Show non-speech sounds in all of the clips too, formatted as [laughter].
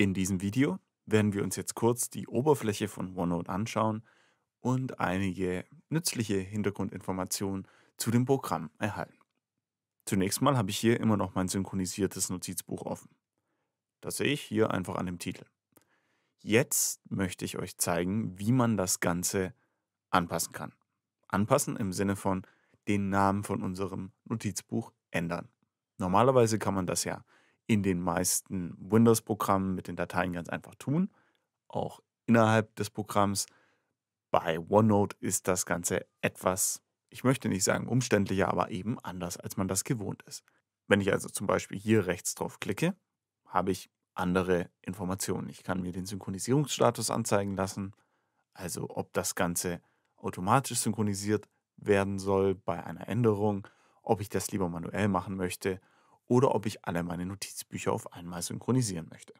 In diesem Video werden wir uns jetzt kurz die Oberfläche von OneNote anschauen und einige nützliche Hintergrundinformationen zu dem Programm erhalten. Zunächst mal habe ich hier immer noch mein synchronisiertes Notizbuch offen. Das sehe ich hier einfach an dem Titel. Jetzt möchte ich euch zeigen, wie man das Ganze anpassen kann. Anpassen im Sinne von den Namen von unserem Notizbuch ändern. Normalerweise kann man das ja in den meisten Windows-Programmen mit den Dateien ganz einfach tun. Auch innerhalb des Programms. Bei OneNote ist das Ganze etwas, ich möchte nicht sagen umständlicher, aber eben anders, als man das gewohnt ist. Wenn ich also zum Beispiel hier rechts drauf klicke, habe ich andere Informationen. Ich kann mir den Synchronisierungsstatus anzeigen lassen, also ob das Ganze automatisch synchronisiert werden soll bei einer Änderung, ob ich das lieber manuell machen möchte oder ob ich alle meine Notizbücher auf einmal synchronisieren möchte.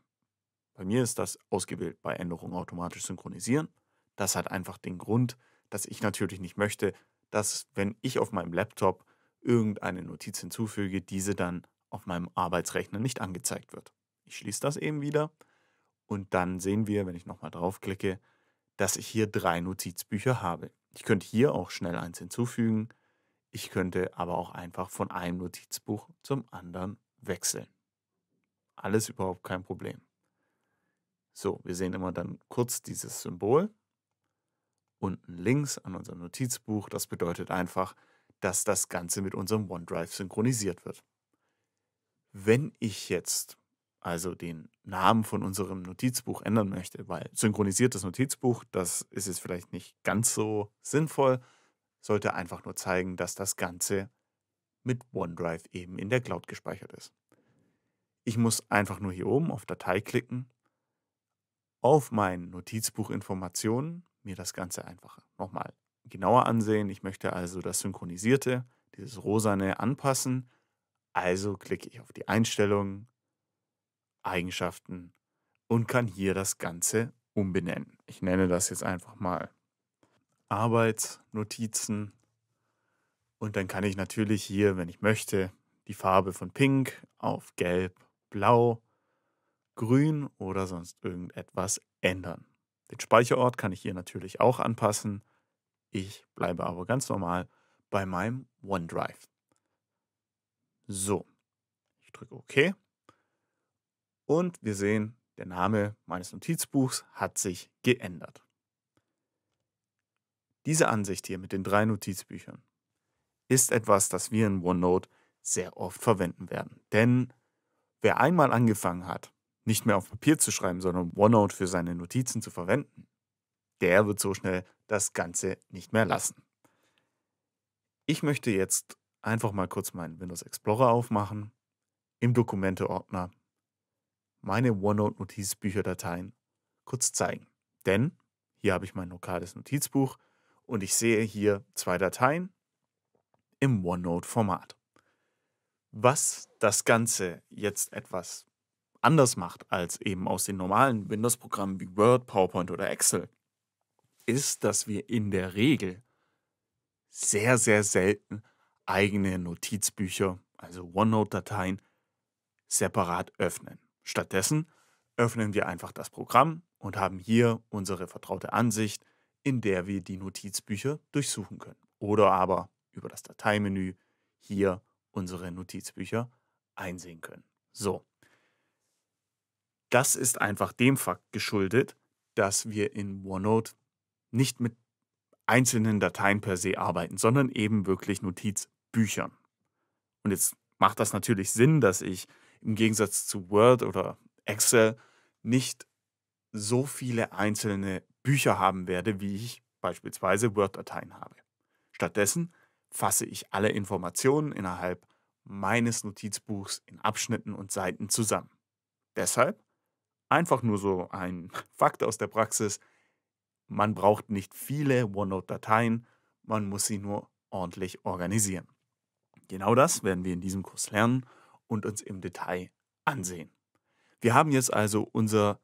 Bei mir ist das ausgewählt bei Änderungen automatisch synchronisieren. Das hat einfach den Grund, dass ich natürlich nicht möchte, dass wenn ich auf meinem Laptop irgendeine Notiz hinzufüge, diese dann auf meinem Arbeitsrechner nicht angezeigt wird. Ich schließe das eben wieder und dann sehen wir, wenn ich nochmal draufklicke, dass ich hier drei Notizbücher habe. Ich könnte hier auch schnell eins hinzufügen, ich könnte aber auch einfach von einem Notizbuch zum anderen wechseln. Alles überhaupt kein Problem. So, wir sehen immer dann kurz dieses Symbol unten links an unserem Notizbuch. Das bedeutet einfach, dass das Ganze mit unserem OneDrive synchronisiert wird. Wenn ich jetzt also den Namen von unserem Notizbuch ändern möchte, weil synchronisiertes Notizbuch, das ist jetzt vielleicht nicht ganz so sinnvoll, sollte einfach nur zeigen, dass das Ganze mit OneDrive eben in der Cloud gespeichert ist. Ich muss einfach nur hier oben auf Datei klicken, auf mein Notizbuch Informationen mir das Ganze einfach nochmal genauer ansehen. Ich möchte also das Synchronisierte, dieses Rosane anpassen. Also klicke ich auf die Einstellungen, Eigenschaften und kann hier das Ganze umbenennen. Ich nenne das jetzt einfach mal Arbeitsnotizen. Und dann kann ich natürlich hier, wenn ich möchte, die Farbe von Pink auf Gelb, Blau, Grün oder sonst irgendetwas ändern. Den Speicherort kann ich hier natürlich auch anpassen. Ich bleibe aber ganz normal bei meinem OneDrive. So, ich drücke OK. Und wir sehen, der Name meines Notizbuchs hat sich geändert. Diese Ansicht hier mit den drei Notizbüchern ist etwas, das wir in OneNote sehr oft verwenden werden. Denn wer einmal angefangen hat, nicht mehr auf Papier zu schreiben, sondern OneNote für seine Notizen zu verwenden, der wird so schnell das Ganze nicht mehr lassen. Ich möchte jetzt einfach mal kurz meinen Windows Explorer aufmachen, im Dokumente-Ordner meine OneNote-Notizbücher-Dateien kurz zeigen. Denn hier habe ich mein lokales Notizbuch und ich sehe hier zwei Dateien im OneNote-Format. Was das Ganze jetzt etwas anders macht als eben aus den normalen Windows-Programmen wie Word, PowerPoint oder Excel, ist, dass wir in der Regel sehr, sehr selten eigene Notizbücher, also OneNote-Dateien, separat öffnen. Stattdessen öffnen wir einfach das Programm und haben hier unsere vertraute Ansicht, in der wir die Notizbücher durchsuchen können. Oder aber über das Dateimenü hier unsere Notizbücher einsehen können. So. Das ist einfach dem Fakt geschuldet, dass wir in OneNote nicht mit einzelnen Dateien per se arbeiten, sondern eben wirklich Notizbüchern. Und jetzt macht das natürlich Sinn, dass ich im Gegensatz zu Word oder Excel nicht so viele einzelne Bücher haben werde, wie ich beispielsweise Word-Dateien habe. Stattdessen fasse ich alle Informationen innerhalb meines Notizbuchs in Abschnitten und Seiten zusammen. Deshalb einfach nur so ein [laughs] Fakt aus der Praxis. Man braucht nicht viele OneNote-Dateien, man muss sie nur ordentlich organisieren. Genau das werden wir in diesem Kurs lernen und uns im Detail ansehen. Wir haben jetzt also unser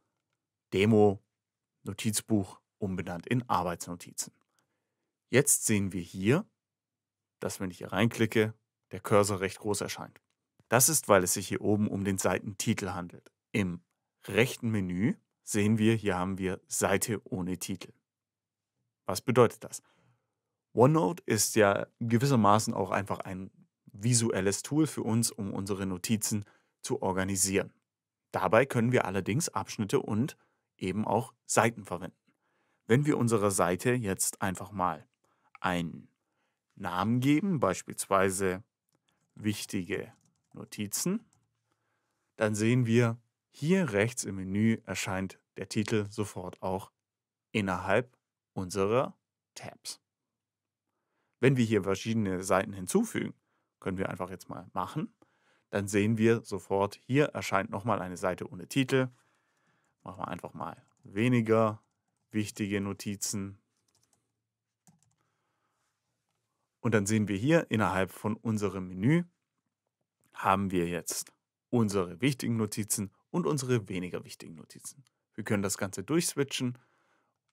Demo Notizbuch umbenannt in Arbeitsnotizen. Jetzt sehen wir hier, dass wenn ich hier reinklicke, der Cursor recht groß erscheint. Das ist, weil es sich hier oben um den Seitentitel handelt. Im rechten Menü sehen wir, hier haben wir Seite ohne Titel. Was bedeutet das? OneNote ist ja gewissermaßen auch einfach ein visuelles Tool für uns, um unsere Notizen zu organisieren. Dabei können wir allerdings Abschnitte und eben auch Seiten verwenden. Wenn wir unserer Seite jetzt einfach mal einen Namen geben, beispielsweise wichtige Notizen, dann sehen wir, hier rechts im Menü erscheint der Titel sofort auch innerhalb unserer Tabs. Wenn wir hier verschiedene Seiten hinzufügen, können wir einfach jetzt mal machen, dann sehen wir sofort, hier erscheint nochmal eine Seite ohne Titel, Machen wir einfach mal weniger wichtige Notizen. Und dann sehen wir hier innerhalb von unserem Menü haben wir jetzt unsere wichtigen Notizen und unsere weniger wichtigen Notizen. Wir können das Ganze durchswitchen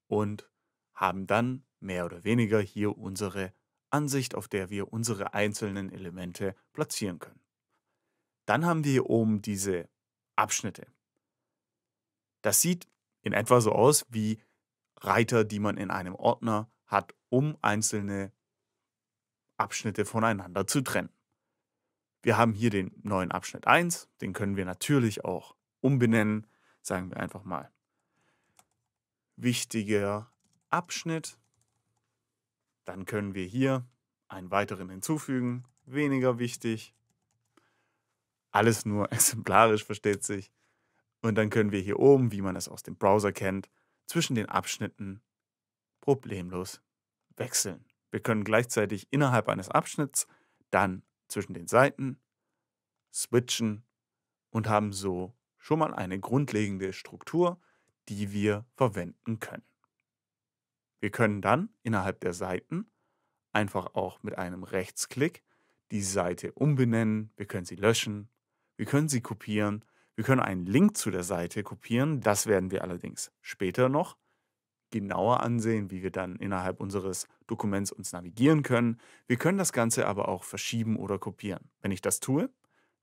und haben dann mehr oder weniger hier unsere Ansicht, auf der wir unsere einzelnen Elemente platzieren können. Dann haben wir hier oben diese Abschnitte. Das sieht in etwa so aus wie Reiter, die man in einem Ordner hat, um einzelne Abschnitte voneinander zu trennen. Wir haben hier den neuen Abschnitt 1, den können wir natürlich auch umbenennen, sagen wir einfach mal wichtiger Abschnitt. Dann können wir hier einen weiteren hinzufügen, weniger wichtig. Alles nur [laughs] exemplarisch, versteht sich. Und dann können wir hier oben, wie man es aus dem Browser kennt, zwischen den Abschnitten problemlos wechseln. Wir können gleichzeitig innerhalb eines Abschnitts dann zwischen den Seiten switchen und haben so schon mal eine grundlegende Struktur, die wir verwenden können. Wir können dann innerhalb der Seiten einfach auch mit einem Rechtsklick die Seite umbenennen, wir können sie löschen, wir können sie kopieren wir können einen Link zu der Seite kopieren. Das werden wir allerdings später noch genauer ansehen, wie wir dann innerhalb unseres Dokuments uns navigieren können. Wir können das Ganze aber auch verschieben oder kopieren. Wenn ich das tue,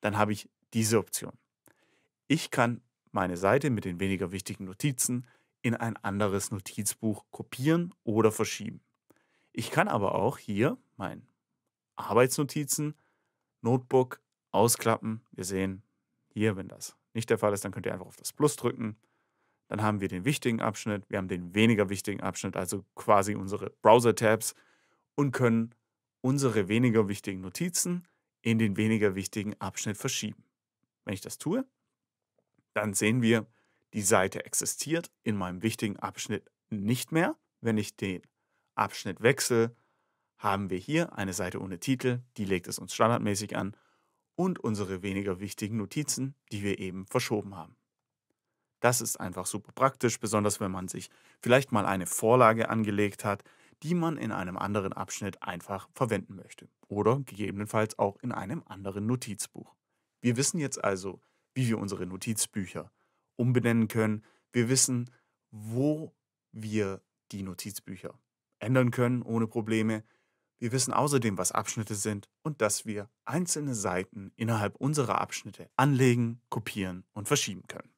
dann habe ich diese Option. Ich kann meine Seite mit den weniger wichtigen Notizen in ein anderes Notizbuch kopieren oder verschieben. Ich kann aber auch hier mein Arbeitsnotizen, Notebook ausklappen. Wir sehen hier, wenn das nicht der Fall ist, dann könnt ihr einfach auf das Plus drücken. Dann haben wir den wichtigen Abschnitt, wir haben den weniger wichtigen Abschnitt, also quasi unsere Browser-Tabs und können unsere weniger wichtigen Notizen in den weniger wichtigen Abschnitt verschieben. Wenn ich das tue, dann sehen wir, die Seite existiert in meinem wichtigen Abschnitt nicht mehr. Wenn ich den Abschnitt wechsle, haben wir hier eine Seite ohne Titel, die legt es uns standardmäßig an und unsere weniger wichtigen Notizen, die wir eben verschoben haben. Das ist einfach super praktisch, besonders wenn man sich vielleicht mal eine Vorlage angelegt hat, die man in einem anderen Abschnitt einfach verwenden möchte oder gegebenenfalls auch in einem anderen Notizbuch. Wir wissen jetzt also, wie wir unsere Notizbücher umbenennen können. Wir wissen, wo wir die Notizbücher ändern können ohne Probleme. Wir wissen außerdem, was Abschnitte sind und dass wir einzelne Seiten innerhalb unserer Abschnitte anlegen, kopieren und verschieben können.